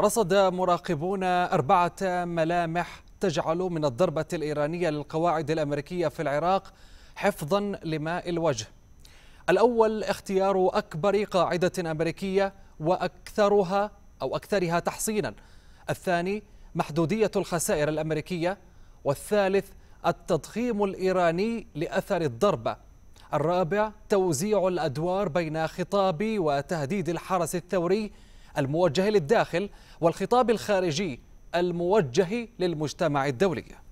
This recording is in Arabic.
رصد مراقبون أربعة ملامح تجعل من الضربة الإيرانية للقواعد الأمريكية في العراق حفظا لماء الوجه الأول اختيار أكبر قاعدة أمريكية وأكثرها أو أكثرها تحصينا الثاني محدودية الخسائر الأمريكية والثالث التضخيم الإيراني لأثر الضربة الرابع توزيع الأدوار بين خطاب وتهديد الحرس الثوري الموجه للداخل والخطاب الخارجي الموجه للمجتمع الدولي